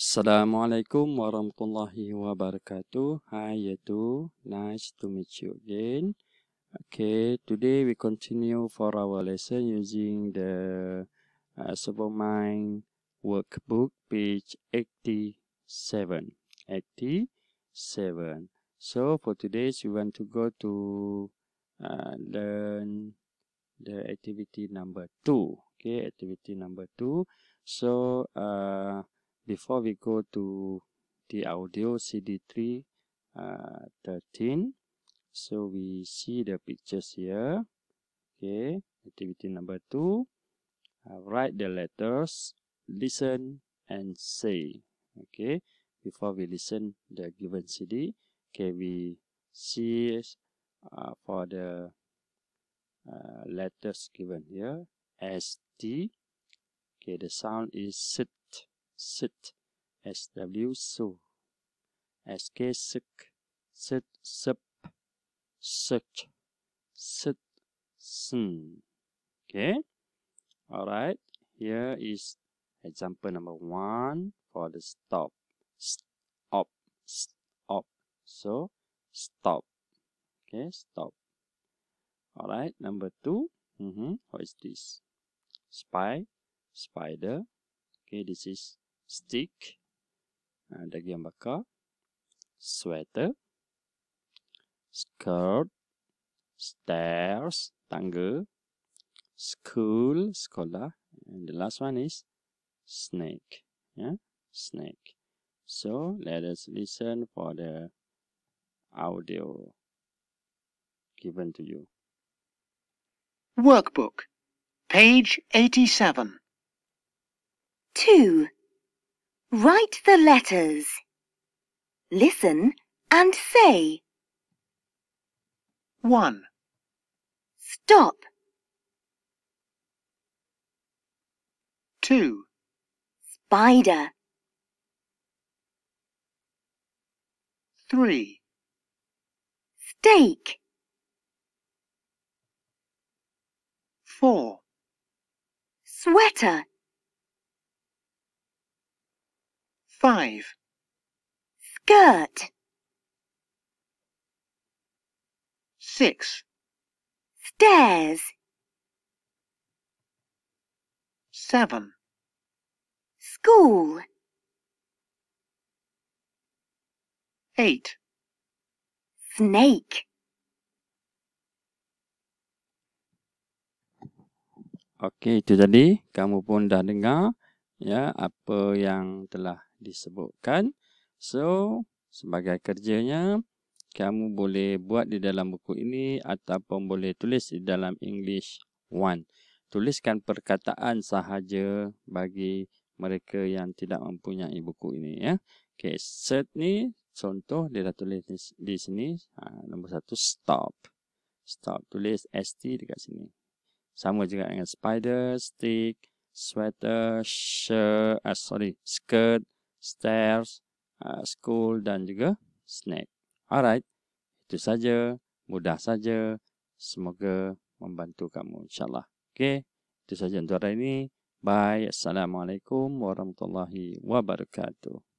Assalamualaikum warahmatullahi wabarakatuh. Hi Yatu. Nice to meet you again. Okay, today we continue for our lesson using the uh, Supermind workbook page 87. 87. So, for today, we want to go to uh, learn the activity number 2. Okay, activity number 2. So, uh, before we go to the audio CD3 uh, 13, so we see the pictures here. Okay, activity number two, uh, write the letters, listen, and say. Okay, before we listen the given CD, okay, we see uh, for the uh, letters given here, S, D. Okay, the sound is sit. sit, sw su, sk sik, sit sip, sit, sit sin. Okay, all right. Here is example number one for the stop, stop, stop. So stop. Okay, stop. All right. Number two. Mm -hmm. What is this? Spy, spider. Okay, this is stick, and uh, dagiam baka, sweater, skirt, stairs, tangga, school, sekolah, and the last one is snake, yeah, snake. So let us listen for the audio given to you. Workbook, page 87. 2. Write the letters. Listen and say. 1. Stop. 2. Spider. 3. Steak. 4. Sweater. Five. Skirt. Six. Stairs. Seven. School. Eight. Snake. Okey, itu jadi kamu pun dah dengar ya apa yang telah disebutkan. So, sebagai kerjanya, kamu boleh buat di dalam buku ini ataupun boleh tulis di dalam English 1. Tuliskan perkataan sahaja bagi mereka yang tidak mempunyai buku ini. ya. Okay, set ni contoh dia dah tulis di sini. Ha, nombor satu, stop. Stop, tulis ST dekat sini. Sama juga dengan spider, stick, sweater, shirt, uh, sorry, skirt, skirt stairs, uh, school dan juga snack. Alright, itu saja, mudah saja. Semoga membantu kamu insyaAllah. Okay, itu saja untuk hari ini. Bye. Assalamualaikum warahmatullahi wabarakatuh.